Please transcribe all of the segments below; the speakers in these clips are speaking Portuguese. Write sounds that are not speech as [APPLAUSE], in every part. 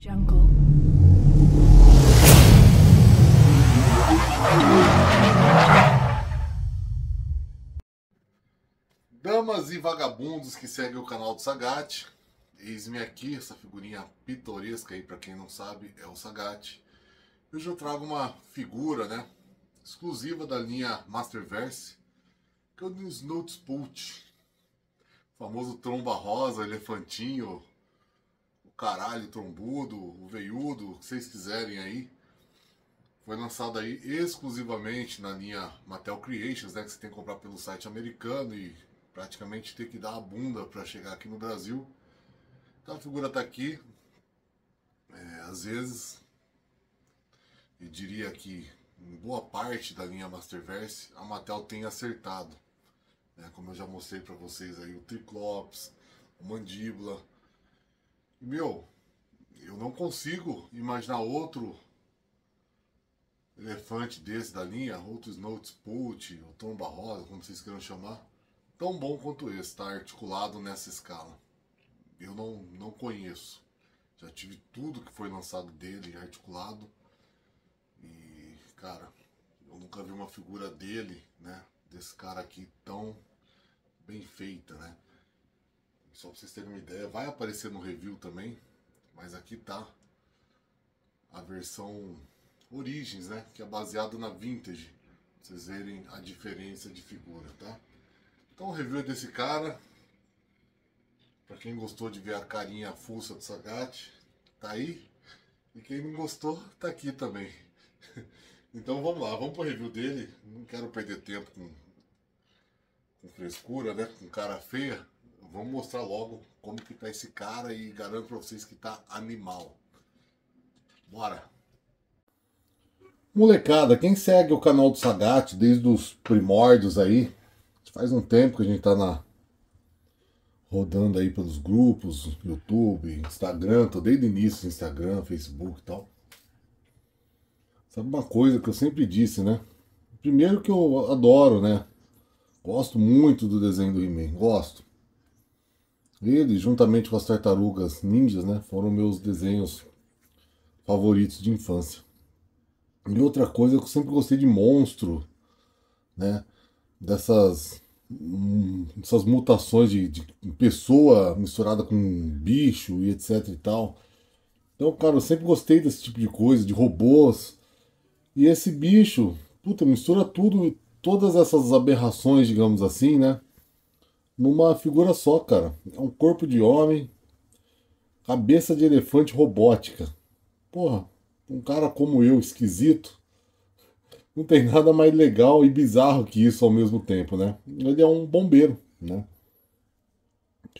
Jungle. Damas e vagabundos que seguem o canal do Sagat, eis-me aqui, essa figurinha pitoresca aí, para quem não sabe, é o Sagat. Hoje eu trago uma figura, né, exclusiva da linha Masterverse, que é o Snootspult, famoso tromba rosa, elefantinho, Caralho Trombudo, o Veiudo, o que vocês quiserem aí. Foi lançado aí exclusivamente na linha Mattel Creations, né? Que você tem que comprar pelo site americano e praticamente ter que dar a bunda para chegar aqui no Brasil. Então a figura tá aqui. É, às vezes, eu diria que em boa parte da linha Masterverse a Mattel tem acertado. Né? Como eu já mostrei para vocês aí, o Triclops, o Mandíbula meu, eu não consigo imaginar outro elefante desse da linha, outro Snout put, ou Tomba Rosa, como vocês queiram chamar, tão bom quanto esse, tá articulado nessa escala. Eu não, não conheço. Já tive tudo que foi lançado dele articulado. E, cara, eu nunca vi uma figura dele, né? Desse cara aqui tão bem feita, né? Só pra vocês terem uma ideia, vai aparecer no review também, mas aqui tá a versão Origins, né? Que é baseado na Vintage. Pra vocês verem a diferença de figura, tá? Então o review é desse cara. Pra quem gostou de ver a carinha fuça do Sagat, tá aí. E quem não gostou, tá aqui também. [LAUGHS] Então vamos lá, vamos pro review dele. Não quero perder tempo com, com frescura, né? Com cara feia vamos mostrar logo como que tá esse cara e garanto para vocês que tá animal. Bora! Molecada, quem segue o canal do Sagat desde os primórdios aí, faz um tempo que a gente tá na rodando aí pelos grupos, YouTube, Instagram, tô desde o início Instagram, Facebook e tal. Sabe uma coisa que eu sempre disse, né? Primeiro que eu adoro, né? Gosto muito do desenho do He-Man, gosto. Ele, juntamente com as tartarugas ninjas, né, foram meus desenhos favoritos de infância. E outra coisa, eu sempre gostei de monstro, né? Dessas, hum, dessas mutações de, de, pessoa misturada com bicho e etc e tal. Então, cara, eu sempre gostei desse tipo de coisa, de robôs. E esse bicho, puta, mistura tudo, todas essas aberrações, digamos assim, né? numa figura só, cara. É um corpo de homem, cabeça de elefante robótica. Porra, um cara como eu, esquisito, não tem nada mais legal e bizarro que isso ao mesmo tempo, né? Ele é um bombeiro, né?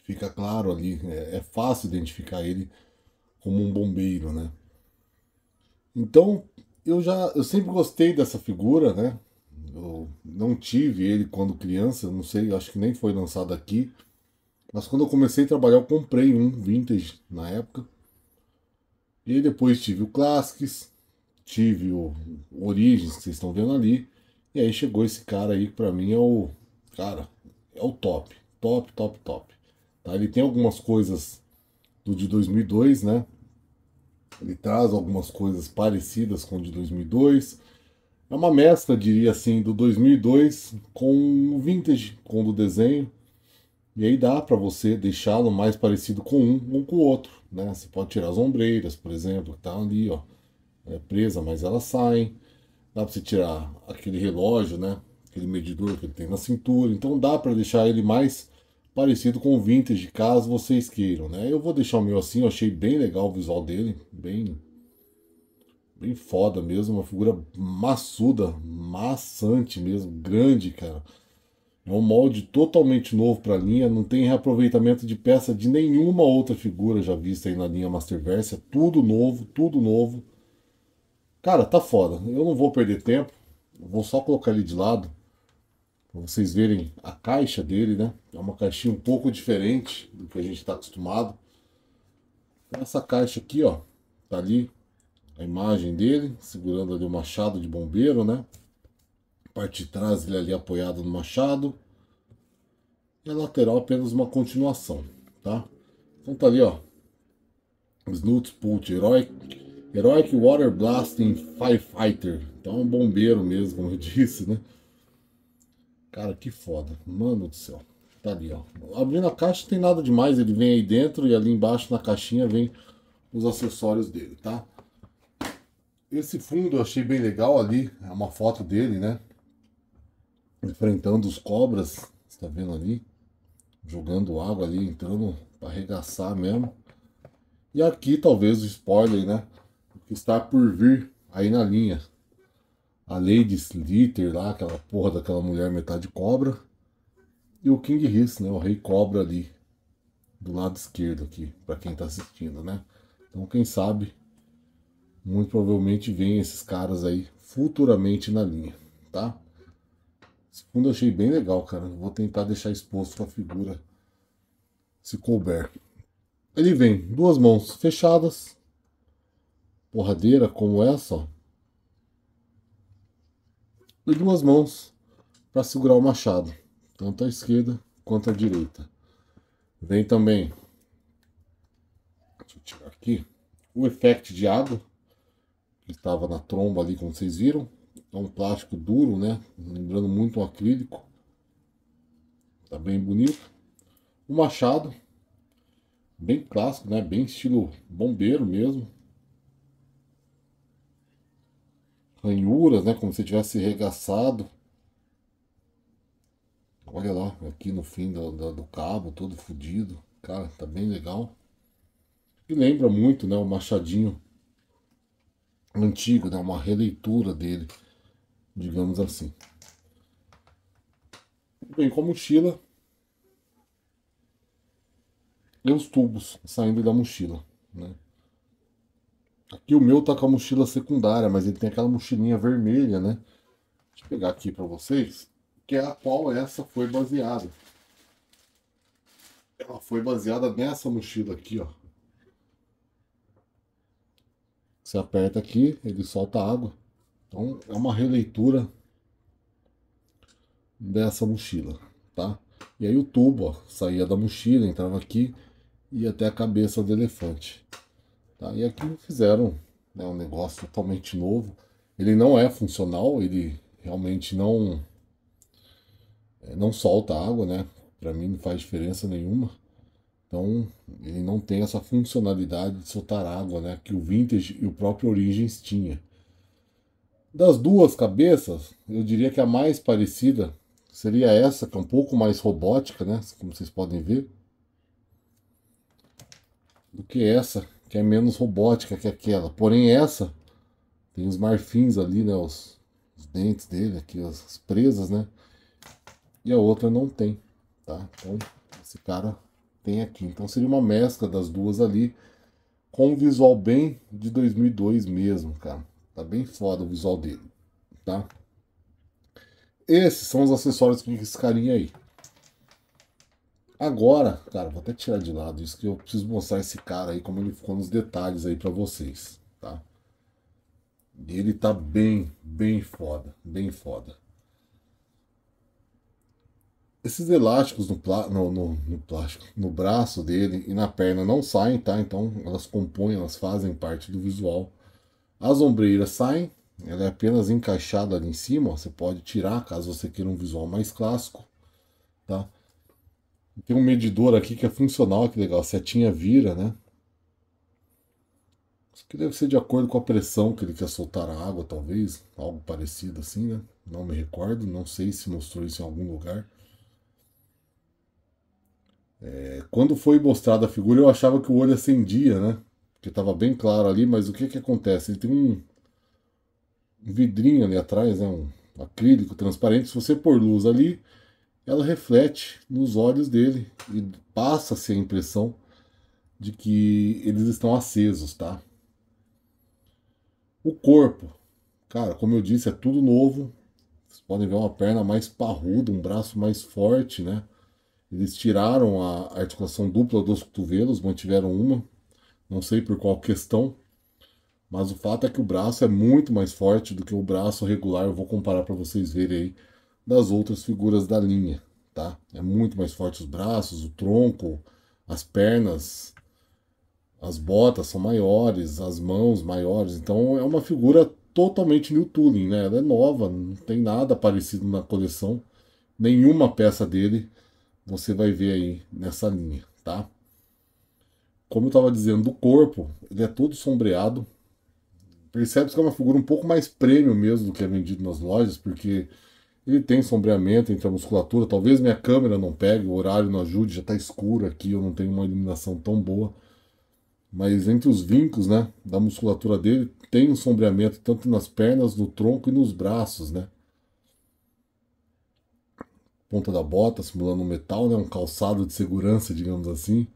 Fica claro ali, é, é fácil identificar ele como um bombeiro, né? Então, eu já eu sempre gostei dessa figura, né? não tive ele quando criança, não sei, acho que nem foi lançado aqui. Mas quando eu comecei a trabalhar, eu comprei um vintage na época. E aí depois tive o Classics, tive o Origins, que vocês estão vendo ali. E aí chegou esse cara aí, que pra mim é o. Cara, é o top. Top, top, top. Tá? Ele tem algumas coisas do de 2002, né? Ele traz algumas coisas parecidas com o de 2002. É uma mescla, diria assim, do 2002 com o vintage, com o do desenho. E aí dá para você deixá-lo mais parecido com um ou com o outro, né? Você pode tirar as ombreiras, por exemplo, que tá ali, ó, é presa, mas elas saem. Dá para você tirar aquele relógio, né? Aquele medidor que ele tem na cintura. Então dá para deixar ele mais parecido com o vintage, caso vocês queiram, né? Eu vou deixar o meu assim, eu achei bem legal o visual dele, bem bem foda mesmo, uma figura maçuda, maçante mesmo, grande, cara. É um molde totalmente novo para a linha, não tem reaproveitamento de peça de nenhuma outra figura já vista aí na linha Masterverse, é tudo novo, tudo novo. Cara, tá foda. Eu não vou perder tempo, vou só colocar ele de lado para vocês verem a caixa dele, né? É uma caixinha um pouco diferente do que a gente está acostumado. Essa caixa aqui, ó, tá ali a imagem dele, segurando ali o machado de bombeiro, né? Parte de trás ele ali apoiado no machado. E a lateral apenas uma continuação, tá? Então tá ali, ó. Snoot Pult, Heroic, Heroic Water Blasting Firefighter. Então é um bombeiro mesmo, como eu [LAUGHS] disse, né? Cara, que foda. Mano do céu. Tá ali, ó. Abrindo a caixa não tem nada demais. Ele vem aí dentro e ali embaixo na caixinha vem os acessórios dele, tá? Esse fundo eu achei bem legal ali, é uma foto dele, né? Enfrentando os cobras, está vendo ali? Jogando água ali, entrando para arregaçar mesmo. E aqui talvez o spoiler, né? O que está por vir aí na linha. A Lady Slither lá, aquela porra daquela mulher metade cobra. E o King Hiss, né? O Rei Cobra ali. Do lado esquerdo aqui, para quem está assistindo, né? Então quem sabe muito provavelmente vem esses caras aí futuramente na linha, tá? Esse fundo eu achei bem legal, cara. Vou tentar deixar exposto a figura se couber. Ele vem duas mãos fechadas, porradeira como essa, ó. E duas mãos para segurar o machado, tanto a esquerda quanto a direita. Vem também, deixa eu tirar aqui, o efeito de água estava na tromba ali, como vocês viram. É um plástico duro, né? Lembrando muito um acrílico. Tá bem bonito. O machado. Bem clássico, né? Bem estilo bombeiro mesmo. Ranhuras, né? Como se tivesse regaçado. Olha lá, aqui no fim do, do, do cabo, todo fodido. Cara, tá bem legal. E lembra muito, né? O machadinho antigo, né? uma releitura dele, digamos assim. Bem, com a mochila e os tubos saindo da mochila, né? Aqui o meu tá com a mochila secundária, mas ele tem aquela mochilinha vermelha, né? Deixa eu pegar aqui para vocês, que é a qual essa foi baseada. Ela foi baseada nessa mochila aqui, ó. Você aperta aqui, ele solta água. Então é uma releitura dessa mochila, tá? E aí o tubo ó, saía da mochila, entrava aqui e até a cabeça do elefante. Tá? E aqui fizeram né, um negócio totalmente novo. Ele não é funcional, ele realmente não é, não solta água, né? Para mim não faz diferença nenhuma. Então, ele não tem essa funcionalidade de soltar água, né, que o Vintage e o próprio Origins tinha. Das duas cabeças, eu diria que a mais parecida seria essa, que é um pouco mais robótica, né, como vocês podem ver, do que essa, que é menos robótica que aquela. Porém, essa tem os marfins ali, né, os, os dentes dele aqui, as, as presas, né, e a outra não tem, tá? Então, esse cara tem aqui. Então seria uma mescla das duas ali, com um visual bem de 2002 mesmo, cara. Tá bem foda o visual dele, tá? Esses são os acessórios que esse carinha aí. Agora, cara, vou até tirar de lado isso que eu preciso mostrar esse cara aí, como ele ficou nos detalhes aí para vocês, tá? Ele tá bem, bem foda, bem foda. Esses elásticos no, no, no, no, plástico, no braço dele e na perna não saem, tá? Então elas compõem, elas fazem parte do visual. As ombreiras saem, ela é apenas encaixada ali em cima, ó, você pode tirar caso você queira um visual mais clássico, tá? Tem um medidor aqui que é funcional, que legal, setinha vira, né? Isso aqui deve ser de acordo com a pressão que ele quer soltar a água, talvez, algo parecido assim, né? Não me recordo, não sei se mostrou isso em algum lugar. É, quando foi mostrada a figura, eu achava que o olho acendia, né? Porque estava bem claro ali, mas o que que acontece? Ele tem um, um vidrinho ali atrás, né? um acrílico transparente. Se você pôr luz ali, ela reflete nos olhos dele e passa-se a impressão de que eles estão acesos, tá? O corpo, cara, como eu disse, é tudo novo. Vocês podem ver uma perna mais parruda, um braço mais forte, né? Eles tiraram a articulação dupla dos cotovelos, mantiveram uma, não sei por qual questão, mas o fato é que o braço é muito mais forte do que o braço regular. Eu vou comparar para vocês verem aí das outras figuras da linha, tá? É muito mais forte os braços, o tronco, as pernas, as botas são maiores, as mãos maiores. Então é uma figura totalmente new tooling, né? Ela é nova, não tem nada parecido na coleção, nenhuma peça dele você vai ver aí nessa linha, tá? Como eu estava dizendo, o corpo ele é todo sombreado. Percebe-se que é uma figura um pouco mais prêmio mesmo do que é vendido nas lojas, porque ele tem sombreamento entre a musculatura. Talvez minha câmera não pegue, o horário não ajude, já está escuro aqui, eu não tenho uma iluminação tão boa. Mas entre os vincos né, da musculatura dele, tem um sombreamento tanto nas pernas, no tronco e nos braços, né? ponta da bota, simulando um metal, né? um calçado de segurança, digamos assim.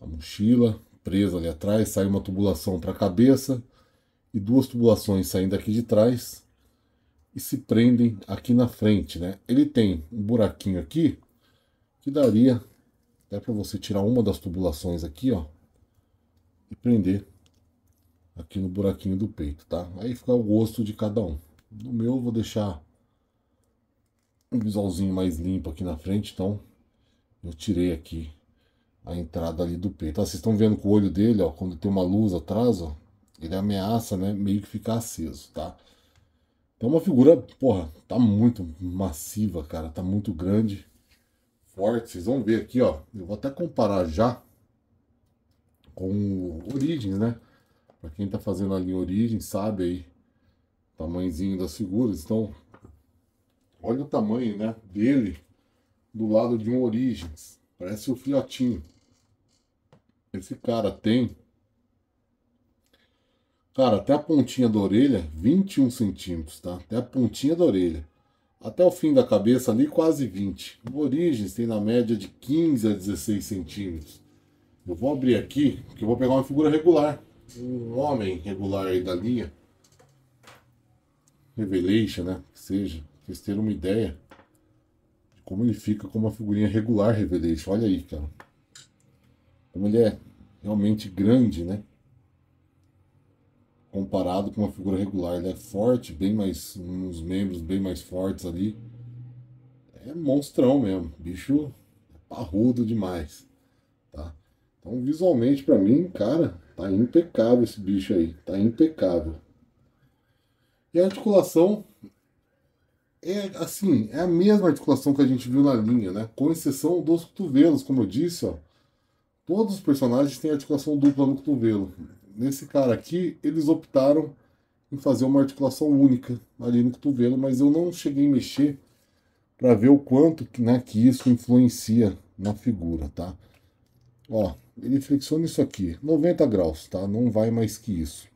A mochila presa ali atrás, sai uma tubulação para a cabeça e duas tubulações saindo aqui de trás e se prendem aqui na frente, né? Ele tem um buraquinho aqui que daria até para você tirar uma das tubulações aqui, ó, e prender aqui no buraquinho do peito, tá? Aí fica o gosto de cada um. No meu eu vou deixar um bisolzinho mais limpo aqui na frente, então eu tirei aqui a entrada ali do peito. vocês estão vendo com o olho dele, ó, quando tem uma luz atrás, ó, ele ameaça, né, meio que ficar aceso, tá? Então uma figura, porra, tá muito massiva, cara, tá muito grande, forte. Vocês vão ver aqui, ó, eu vou até comparar já com o Origins, né? Pra quem tá fazendo ali Origins, sabe aí, tamanhozinho das figuras, então Olha o tamanho, né? Dele do lado de um Origins. Parece o um filhotinho. Esse cara tem. Cara, até a pontinha da orelha, 21 centímetros, tá? Até a pontinha da orelha. Até o fim da cabeça ali, quase 20. O Origins tem na média de 15 a 16 centímetros. Eu vou abrir aqui, porque eu vou pegar uma figura regular. Um homem regular aí da linha. Revelation, né? Que seja vocês terem uma ideia de como ele fica com uma figurinha regular Revelation. Olha aí, cara. Como ele é realmente grande, né? Comparado com uma figura regular. Ele é forte, bem mais. uns membros bem mais fortes ali. É monstrão mesmo. Bicho é parrudo demais. Tá? Então, visualmente, para mim, cara, tá impecável esse bicho aí. Tá impecável. E a articulação é assim, é a mesma articulação que a gente viu na linha, né? Com exceção dos cotovelos, como eu disse, ó. Todos os personagens têm articulação dupla no cotovelo. Nesse cara aqui, eles optaram em fazer uma articulação única ali no cotovelo, mas eu não cheguei a mexer para ver o quanto né, que isso influencia na figura, tá? Ó, ele flexiona isso aqui, 90 graus, tá? Não vai mais que isso.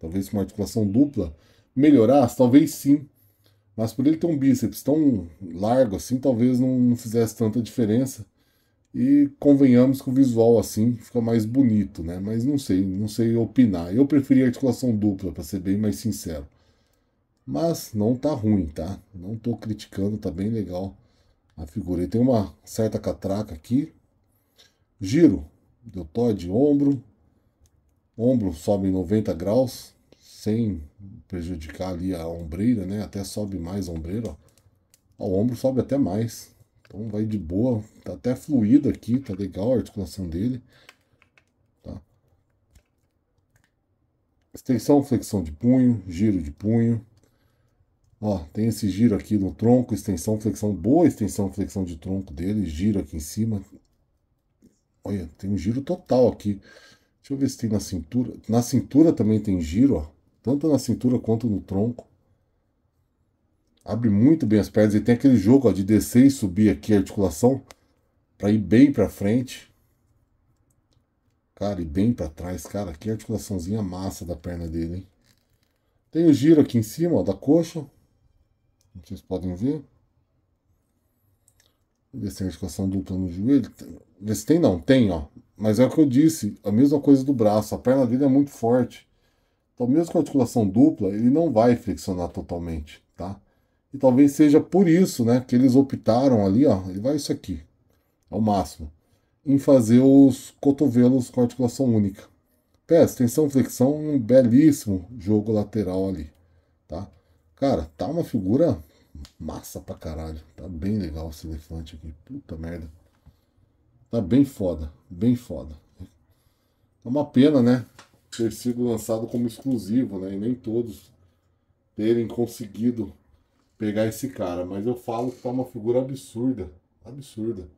Talvez uma articulação dupla melhorasse, talvez sim, mas por ele ter um bíceps tão largo assim, talvez não, não fizesse tanta diferença. E convenhamos que o visual assim fica mais bonito, né? Mas não sei, não sei opinar. Eu preferi articulação dupla, para ser bem mais sincero. Mas não tá ruim, tá? Não tô criticando, tá bem legal a figura. E tem uma certa catraca aqui. Giro, deu deltóide, ombro. Ombro sobe em 90 graus, sem prejudicar ali a ombreira, né? Até sobe mais a ombreira, ó. O ombro sobe até mais. Então vai de boa, tá até fluido aqui, tá legal a articulação dele. Tá? Extensão, flexão de punho, giro de punho. Ó, tem esse giro aqui no tronco, extensão, flexão, boa extensão, flexão de tronco dele, giro aqui em cima. Olha, tem um giro total aqui. Deixa eu ver se tem na cintura. Na cintura também tem giro, ó tanto na cintura quanto no tronco. Abre muito bem as pernas e tem aquele jogo ó, de descer e subir aqui a articulação para ir bem para frente. Cara, e bem para trás, cara, que articulaçãozinha massa da perna dele, hein? Tem o giro aqui em cima, ó, da coxa. Vocês podem ver. Ver se tem articulação dupla no joelho. Vê se tem, não. Tem, ó. Mas é o que eu disse. A mesma coisa do braço. A perna dele é muito forte. Então, mesmo com articulação dupla, ele não vai flexionar totalmente, tá? E talvez seja por isso, né, que eles optaram ali, ó, ele vai isso aqui, ao máximo, em fazer os cotovelos com articulação única. Pés, tensão, flexão, um belíssimo jogo lateral ali, tá? Cara, tá uma figura massa pra caralho. Tá bem legal esse elefante aqui, puta merda. Tá bem foda, bem foda. É uma pena, né? ter sido lançado como exclusivo, né? E nem todos terem conseguido pegar esse cara. Mas eu falo que tá uma figura absurda. Absurda.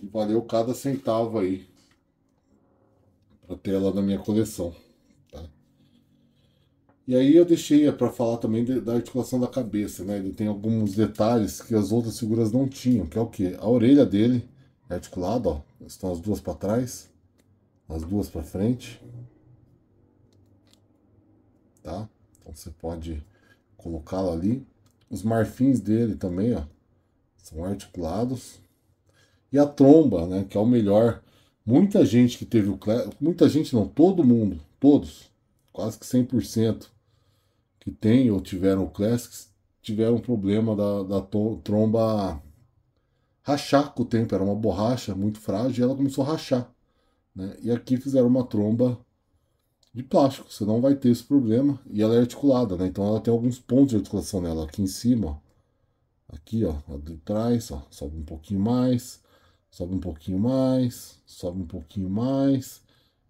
E valeu cada centavo aí. Pra ter ela na minha coleção. Tá? E aí eu deixei para falar também de, da articulação da cabeça, né? Ele tem alguns detalhes que as outras figuras não tinham, que é o que? A orelha dele é articulada, ó. Estão as duas para trás as duas para frente, tá? Então você pode colocá-lo ali. Os marfins dele também, ó, são articulados. E a tromba, né, que é o melhor. Muita gente que teve o Clash, muita gente não, todo mundo, todos, quase que 100% que tem ou tiveram o Classics, tiveram problema da, da tromba rachar com o tempo. Era uma borracha muito frágil e ela começou a rachar. Né? E aqui fizeram uma tromba de plástico, você não vai ter esse problema. E ela é articulada, né? então ela tem alguns pontos de articulação nela. Aqui em cima, ó. aqui ó, de trás, ó. sobe um pouquinho mais, sobe um pouquinho mais, sobe um pouquinho mais,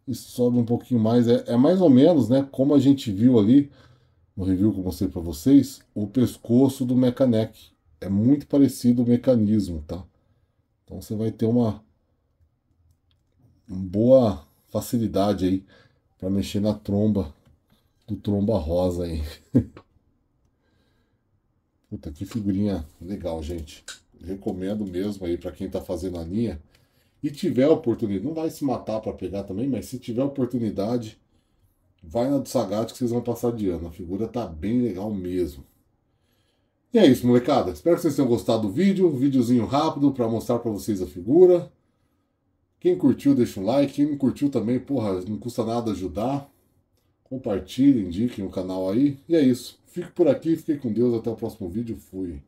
e sobe um pouquinho mais. É, é mais ou menos né, como a gente viu ali no review que eu mostrei para vocês, o pescoço do Mecanec. É muito parecido o mecanismo, tá? Então você vai ter uma boa facilidade aí para mexer na tromba do tromba rosa aí. [LAUGHS] Puta, que figurinha legal, gente. Recomendo mesmo aí para quem tá fazendo a linha. E tiver oportunidade, não vai se matar para pegar também, mas se tiver oportunidade, vai na do Sagat que vocês vão passar de ano. A figura tá bem legal mesmo. E é isso, molecada. Espero que vocês tenham gostado do vídeo. Um videozinho rápido para mostrar para vocês a figura. Quem curtiu, deixa um like. Quem não curtiu também, porra, não custa nada ajudar. Compartilhe, indiquem o canal aí. E é isso. Fico por aqui, fiquei com Deus. Até o próximo vídeo. Fui.